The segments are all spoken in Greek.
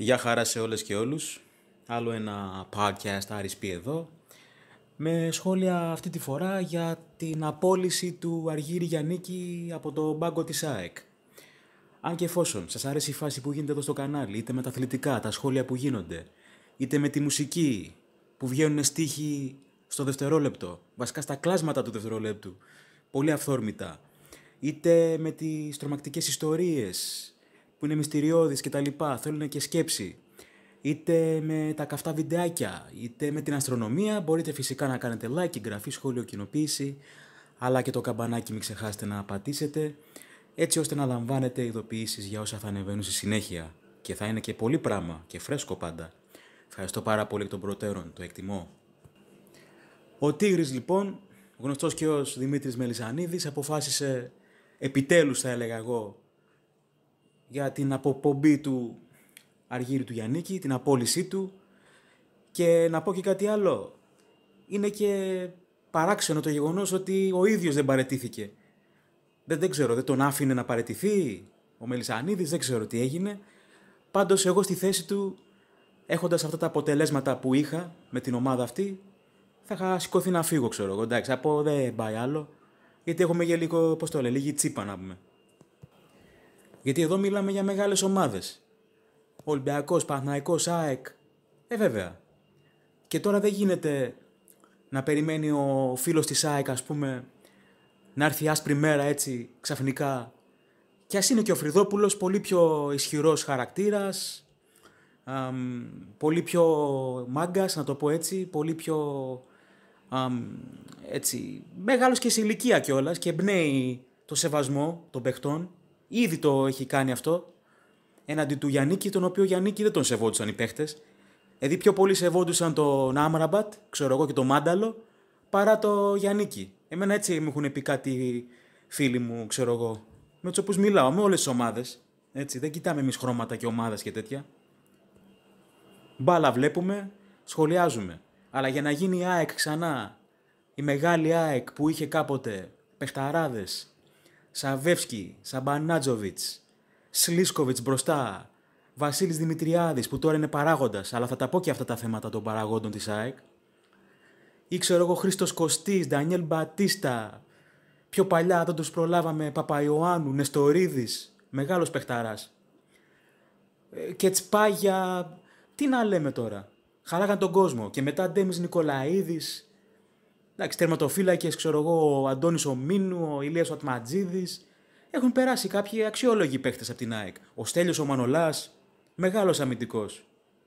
Γεια χαρά σε όλες και όλους. Άλλο ένα podcast RSP εδώ. Με σχόλια αυτή τη φορά για την απόλυση του Αργύρη Γιαννίκη από το μπάγκο της ΑΕΚ. Αν και εφόσον σας αρέσει η φάση που γίνεται εδώ στο κανάλι, είτε με τα αθλητικά, τα σχόλια που γίνονται, είτε με τη μουσική που βγαίνουν στίχοι στο δευτερόλεπτο, βασικά στα κλάσματα του δευτερόλεπτου, πολύ αυθόρμητα, είτε με τις τρομακτικές ιστορίες, που είναι τα λοιπά, Θέλουν και σκέψη. Είτε με τα καυτά βιντεάκια, είτε με την αστρονομία. Μπορείτε φυσικά να κάνετε like, εγγραφή, σχόλιο, κοινοποίηση. Αλλά και το καμπανάκι μην ξεχάσετε να πατήσετε. Έτσι ώστε να λαμβάνετε ειδοποιήσεις για όσα θα ανεβαίνουν στη συνέχεια. Και θα είναι και πολύ πράγμα και φρέσκο πάντα. Ευχαριστώ πάρα πολύ τον των προτέρων, το εκτιμώ. Ο Τίγρης λοιπόν, γνωστός και ως Δημήτρης Μελισανίδης, αποφάσισε επιτέλους θα έλεγα εγώ για την αποπομπή του Αργύριου του Γιαννίκη, την απόλυσή του. Και να πω και κάτι άλλο. Είναι και παράξενο το γεγονός ότι ο ίδιος δεν παρετήθηκε. Δεν, ξέρω, δεν τον άφηνε να παρετηθεί ο Μελισανίδης, δεν ξέρω τι έγινε. Πάντως εγώ στη θέση του, έχοντας αυτά τα αποτελέσματα που είχα με την ομάδα αυτή, θα είχα σηκωθεί να φύγω, ξέρω εγώ. Εντάξει, από δεν πάει άλλο. Γιατί έχουμε για λίγο, πώς το λέει, λίγη τσίπα να πούμε. Γιατί εδώ μιλάμε για μεγάλες ομάδες. Ολυμπιακός, Παναϊκό, ΑΕΚ. Ε, βέβαια. Και τώρα δεν γίνεται να περιμένει ο φίλος της ΑΕΚ, ας πούμε, να έρθει άσπρη μέρα έτσι ξαφνικά. Και ας είναι και ο Φρυδόπουλος πολύ πιο ισχυρός χαρακτήρας, πολύ πιο μάγκας, να το πω έτσι, πολύ πιο. Αμ, έτσι, μεγάλος και σε ηλικία κιόλας και εμπνέει το σεβασμό των παιχτών Ήδη το έχει κάνει αυτό έναντι του Γιάννικη, τον οποίο Γιάννικη δεν τον σεβόντουσαν οι παίχτες. Δηλαδή πιο πολύ σεβόντουσαν τον Άμραμπατ, ξέρω εγώ και τον Μάνταλο, παρά το Γιάννικη. Εμένα έτσι μου έχουν πει κάτι φίλοι μου, ξέρω εγώ. Με τους οποίους μιλάω, με όλες τις ομάδες. δεν κοιτάμε εμείς χρώματα και ομάδες και τέτοια. Μπάλα βλέπουμε, σχολιάζουμε. Αλλά για να γίνει η ΑΕΚ ξανά, η μεγάλη ΑΕΚ που είχε κάποτε πεχταράδες. Σαβεύσκι, Σαμπανάτζοβιτ, Σλίσκοβιτ μπροστά. Βασίλης Δημητριάδης που τώρα είναι παράγοντας, αλλά θα τα πω και αυτά τα θέματα των παραγόντων της ΑΕΚ. Ή ξέρω εγώ Χρήστος Κωστής, Ντανιέλ Μπατίστα. Πιο παλιά δεν τους προλάβαμε Παπαϊωάννου, Νεστορίδης, μεγάλος παιχταράς. Ε, και τσπάγια. Τι να λέμε τώρα. χαράγαν τον κόσμο. Και μετά Ντέμις Νικολαίδης, Εντάξει, τερματοφύλακες, ξέρω εγώ, ο Αντώνης Ομίνου, ο Ηλίας ο Ατματζίδης. Έχουν περάσει κάποιοι αξιόλογοι παίχτε από την ΑΕΚ. Ο Στέλιος ο Μανολάς, μεγάλος αμυντικός.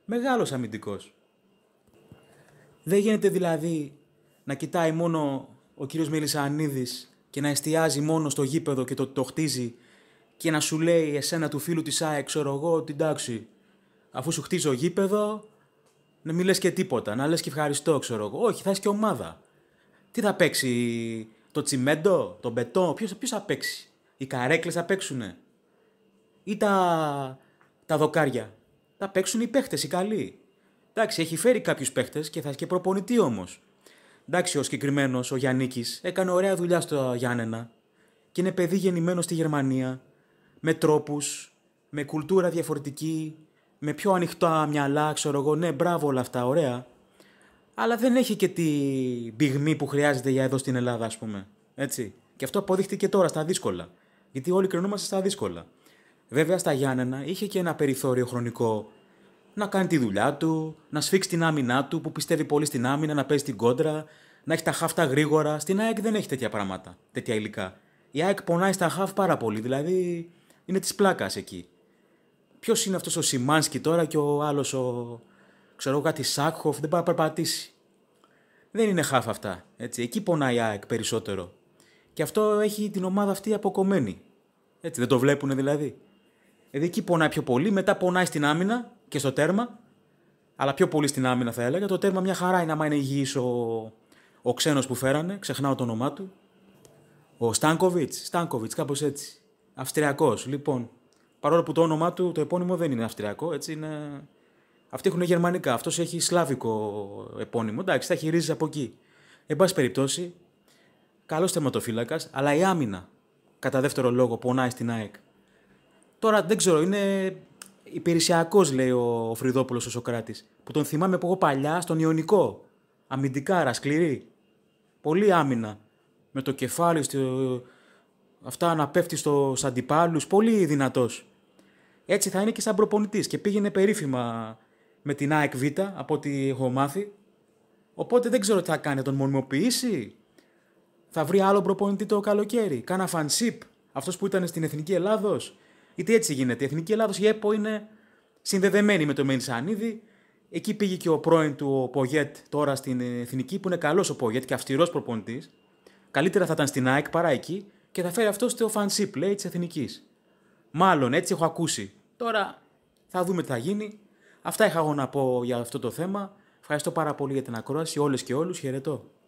Μεγάλος αμυντικός. Δεν γίνεται δηλαδή να κοιτάει μόνο ο κύριος Μελισανίδης και να εστιάζει μόνο στο γήπεδο και το, το χτίζει και να σου λέει εσένα του φίλου της ΑΕΚ, ξέρω εγώ, την τάξη, αφού σου χτίζω γήπεδο, να μην λες και τίποτα, να λες και ευχαριστώ, ξέρω εγώ. Όχι, θα έχει και ομάδα. Τι θα παίξει το τσιμέντο, το μπετό, ποιος, ποιος θα παίξει. Οι καρέκλες θα παίξουνε. Ή τα, τα δοκάρια. Θα παίξουν οι παίχτες, οι καλοί. Εντάξει, έχει φέρει κάποιους παίχτες και θα έχει και προπονητή όμως. Εντάξει, ο συγκεκριμένος, ο Γιάννικης, έκανε ωραία δουλειά στο Γιάννενα και είναι παιδί γεννημένος στη Γερμανία, με τρόπους, με κουλτούρα διαφορετική, με πιο ανοιχτά μυαλά, ξέρω εγώ. Ναι, μπράβο όλα αυτά, ωραία αλλά δεν έχει και την πυγμή που χρειάζεται για εδώ στην Ελλάδα, ας πούμε. Έτσι. Και αυτό αποδείχτηκε τώρα στα δύσκολα. Γιατί όλοι κρινόμαστε στα δύσκολα. Βέβαια στα Γιάννενα είχε και ένα περιθώριο χρονικό να κάνει τη δουλειά του, να σφίξει την άμυνά του που πιστεύει πολύ στην άμυνα, να παίζει την κόντρα, να έχει τα χάφτα γρήγορα. Στην ΑΕΚ δεν έχει τέτοια πράγματα, τέτοια υλικά. Η ΑΕΚ πονάει στα χαφ πάρα πολύ, δηλαδή είναι της πλάκας εκεί. Ποιος είναι αυτός ο Σιμάνσκι τώρα και ο άλλος ο ξέρω εγώ κάτι Σάκχοφ, δεν πάει να περπατήσει. Δεν είναι χάφ αυτά. Έτσι. Εκεί πονάει η ΑΕΚ περισσότερο. Και αυτό έχει την ομάδα αυτή αποκομμένη. Έτσι, δεν το βλέπουν δηλαδή. Δηλαδή εκεί πονάει πιο πολύ, μετά πονάει στην άμυνα και στο τέρμα. Αλλά πιο πολύ στην άμυνα θα έλεγα. Το τέρμα μια χαρά είναι άμα είναι υγιής ο, ο ξένος που φέρανε, ξεχνάω το όνομά του. Ο Στάνκοβιτ, Στάνκοβιτ, κάπως έτσι. Αυστριακός, λοιπόν. Παρόλο που το όνομά του, το επώνυμο δεν είναι αυστριακό, έτσι είναι αυτοί έχουν γερμανικά, αυτός έχει σλάβικο επώνυμο. Εντάξει, θα χειρίζεις από εκεί. Εν πάση περιπτώσει, καλός θεματοφύλακας, αλλά η άμυνα κατά δεύτερο λόγο πονάει στην ΑΕΚ. Τώρα δεν ξέρω, είναι υπηρεσιακός, λέει ο Φρυδόπουλος ο Σοκράτης, που τον θυμάμαι από εγώ παλιά στον Ιωνικό. Αμυντικά ρασκληρή. Πολύ άμυνα. Με το κεφάλι, στο... αυτά να πέφτει στου αντιπάλου. Πολύ δυνατός. Έτσι θα είναι και σαν προπονητής. Και πήγαινε περίφημα με την ΑΕΚ Β, από ό,τι έχω μάθει. Οπότε δεν ξέρω τι θα κάνει, θα τον μονιμοποιήσει. Θα βρει άλλο προπονητή το καλοκαίρι. Κάνα φανσίπ, αυτός που ήταν στην Εθνική Ελλάδος. Γιατί έτσι γίνεται. Η Εθνική Ελλάδος, η ΕΠΟ είναι συνδεδεμένη με το Σανίδη. Εκεί πήγε και ο πρώην του ο Πογέτ τώρα στην Εθνική, που είναι καλός ο Πογέτ και αυστηρός προπονητής. Καλύτερα θα ήταν στην ΑΕΚ παρά εκεί και θα φέρει αυτό στο φανσίπ, λέει της Εθνικής. Μάλλον έτσι έχω ακούσει. Τώρα θα δούμε τι θα γίνει. Αυτά είχα εγώ να πω για αυτό το θέμα. Ευχαριστώ πάρα πολύ για την ακρόαση όλες και όλους. Χαιρετώ.